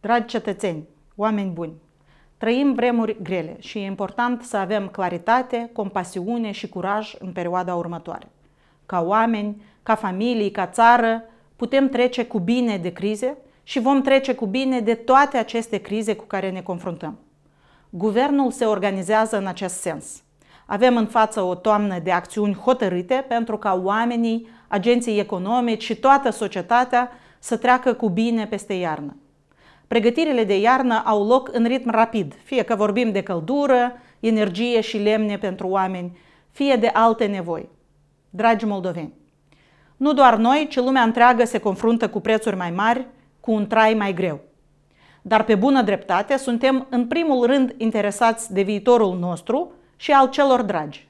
Dragi cetățeni, oameni buni, trăim vremuri grele și e important să avem claritate, compasiune și curaj în perioada următoare. Ca oameni, ca familii, ca țară, putem trece cu bine de crize și vom trece cu bine de toate aceste crize cu care ne confruntăm. Guvernul se organizează în acest sens. Avem în față o toamnă de acțiuni hotărâte pentru ca oamenii, agenții economici și toată societatea să treacă cu bine peste iarnă. Pregătirile de iarnă au loc în ritm rapid, fie că vorbim de căldură, energie și lemne pentru oameni, fie de alte nevoi. Dragi moldoveni, nu doar noi, ci lumea întreagă se confruntă cu prețuri mai mari, cu un trai mai greu. Dar pe bună dreptate suntem în primul rând interesați de viitorul nostru și al celor dragi.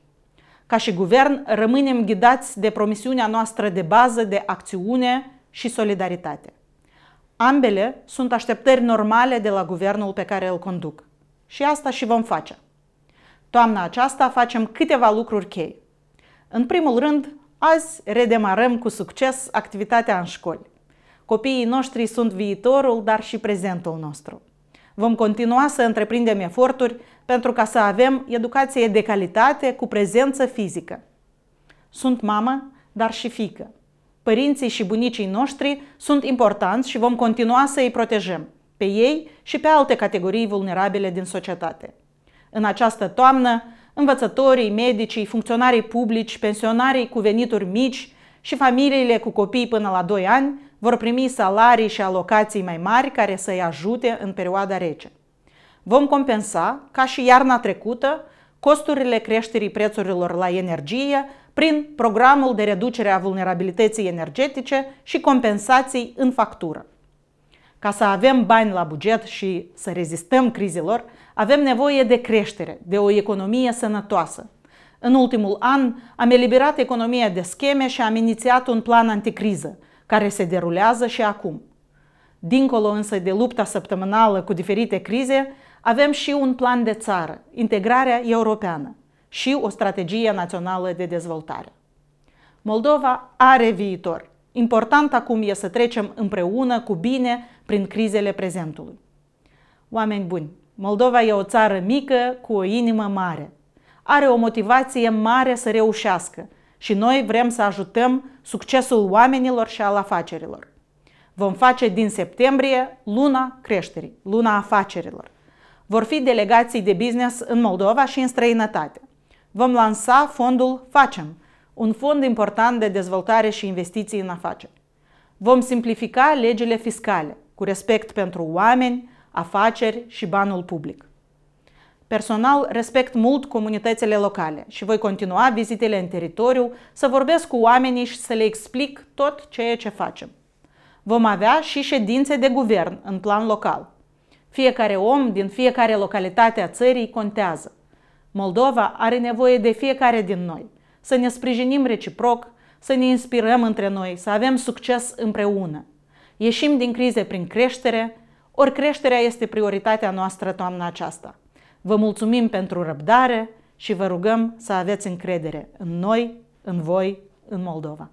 Ca și guvern, rămânem ghidați de promisiunea noastră de bază de acțiune și solidaritate. Ambele sunt așteptări normale de la guvernul pe care îl conduc. Și asta și vom face. Toamna aceasta facem câteva lucruri chei. În primul rând, azi redemarăm cu succes activitatea în școli. Copiii noștri sunt viitorul, dar și prezentul nostru. Vom continua să întreprindem eforturi pentru ca să avem educație de calitate cu prezență fizică. Sunt mamă, dar și fică părinții și bunicii noștri sunt importanți și vom continua să îi protejăm, pe ei și pe alte categorii vulnerabile din societate. În această toamnă, învățătorii, medicii, funcționarii publici, pensionarii cu venituri mici și familiile cu copii până la 2 ani vor primi salarii și alocații mai mari care să-i ajute în perioada rece. Vom compensa, ca și iarna trecută, costurile creșterii prețurilor la energie prin programul de reducere a vulnerabilității energetice și compensații în factură. Ca să avem bani la buget și să rezistăm crizelor, avem nevoie de creștere, de o economie sănătoasă. În ultimul an am eliberat economia de scheme și am inițiat un plan anticriză, care se derulează și acum. Dincolo însă de lupta săptămânală cu diferite crize, avem și un plan de țară, integrarea europeană și o strategie națională de dezvoltare. Moldova are viitor. Important acum e să trecem împreună cu bine prin crizele prezentului. Oameni buni, Moldova e o țară mică cu o inimă mare. Are o motivație mare să reușească și noi vrem să ajutăm succesul oamenilor și al afacerilor. Vom face din septembrie luna creșterii, luna afacerilor vor fi delegații de business în Moldova și în străinătate. Vom lansa fondul Facem, un fond important de dezvoltare și investiții în afaceri. Vom simplifica legile fiscale, cu respect pentru oameni, afaceri și banul public. Personal, respect mult comunitățile locale și voi continua vizitele în teritoriu să vorbesc cu oamenii și să le explic tot ceea ce facem. Vom avea și ședințe de guvern în plan local – fiecare om din fiecare localitate a țării contează. Moldova are nevoie de fiecare din noi. Să ne sprijinim reciproc, să ne inspirăm între noi, să avem succes împreună. Ieșim din crize prin creștere, ori creșterea este prioritatea noastră toamna aceasta. Vă mulțumim pentru răbdare și vă rugăm să aveți încredere în noi, în voi, în Moldova.